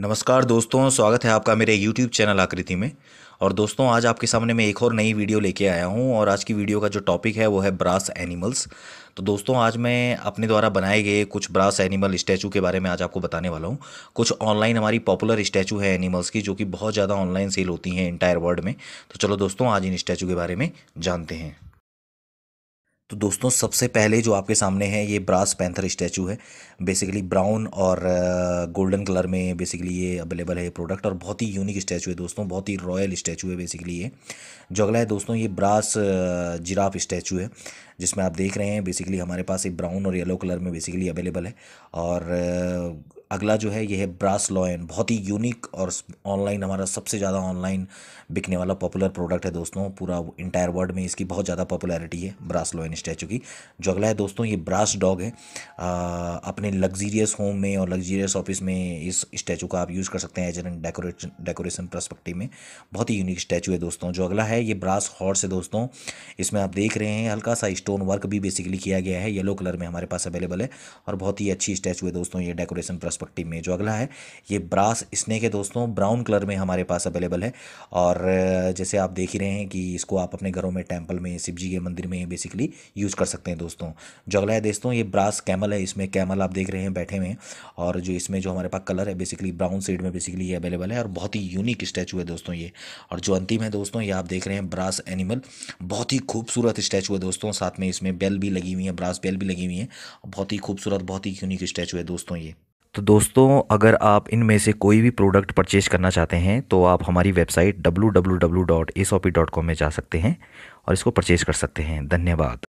नमस्कार दोस्तों स्वागत है आपका मेरे YouTube चैनल आकृति में और दोस्तों आज आपके सामने मैं एक और नई वीडियो लेके आया हूँ और आज की वीडियो का जो टॉपिक है वो है ब्रास एनिमल्स तो दोस्तों आज मैं अपने द्वारा बनाए गए कुछ ब्रास एनिमल स्टैचू के बारे में आज आपको बताने वाला हूँ कुछ ऑनलाइन हमारी पॉपुलर स्टैचू है एनिमल्स की जो कि बहुत ज़्यादा ऑनलाइन सेल होती हैं इंटायर वर्ल्ड में तो चलो दोस्तों आज इन स्टैचू के बारे में जानते हैं तो दोस्तों सबसे पहले जो आपके सामने है ये ब्रास पैंथर स्टैचू है बेसिकली ब्राउन और गोल्डन कलर में बेसिकली ये अवेलेबल है प्रोडक्ट और बहुत ही यूनिक स्टैचू है दोस्तों बहुत ही रॉयल स्टैचू है बेसिकली ये जो अगला है दोस्तों ये ब्रास जिराफ स्टैचू है जिसमें आप देख रहे हैं बेसिकली हमारे पास ये ब्राउन और येलो कलर में बेसिकली अवेलेबल है और अगला जो है यह है ब्रास लॉयन बहुत ही यूनिक और ऑनलाइन हमारा सबसे ज़्यादा ऑनलाइन बिकने वाला पॉपुलर प्रोडक्ट है दोस्तों पूरा इंटायर वर्ल्ड में इसकी बहुत ज़्यादा पॉपुलैरिटी है ब्रास लॉयन स्टैचू की जो अगला है दोस्तों ये ब्रास डॉग है आ, अपने लग्जीरियस होम में और लग्जीरियस ऑफिस में इस स्टैचू का आप यूज़ कर सकते हैं as an decoration decoration perspective में बहुत ही यूनिक स्टैचू है दोस्तों जो अगला है ये ब्रास हॉर्स है दोस्तों इसमें आप देख रहे हैं हल्का सा स्टोन वर्क भी बेसिकली किया गया है येलो कलर में हमारे पास अवेलेबल है और बहुत ही अच्छी स्टैचू है दोस्तों ये डेकोरेशन प्रस्पेक्टिव पर्सपेक्टिव में जो अगला है ये ब्रास स्नेक है दोस्तों ब्राउन कलर में हमारे पास अवेलेबल है और जैसे आप देख ही रहे हैं कि इसको आप अपने घरों में टेम्पल में शिव के मंदिर में बेसिकली यूज़ कर सकते हैं दोस्तों जो अगला है दोस्तों ये ब्रास कैमल है इसमें कैमल आप देख रहे हैं बैठे हुए और जो इसमें जो हमारे पास कलर है बेसिकली ब्राउन सेड में बेसिकली ये अवेलेबल है और बहुत ही यूनिक स्टैचू है दोस्तों ये और जो अंतिम है दोस्तों ये आप देख रहे हैं ब्रास एनिमल बहुत ही खूबसूरत स्टैचू है दोस्तों साथ में इसमें बेल भी लगी हुई है ब्रास बेल भी लगी हुई है बहुत ही खूबसूरत बहुत ही यूनिक स्टैचू है दोस्तों ये तो दोस्तों अगर आप इनमें से कोई भी प्रोडक्ट परचेज करना चाहते हैं तो आप हमारी वेबसाइट डब्ल्यू में जा सकते हैं और इसको परचेज कर सकते हैं धन्यवाद